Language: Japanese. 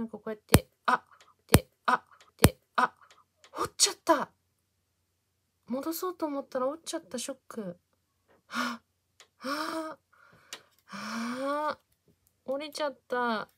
なんかこうやって、あ、で、あ、で、あ、折っちゃった戻そうと思ったら折っちゃった、ショック。はあ、はあ、はあ、折れちゃった。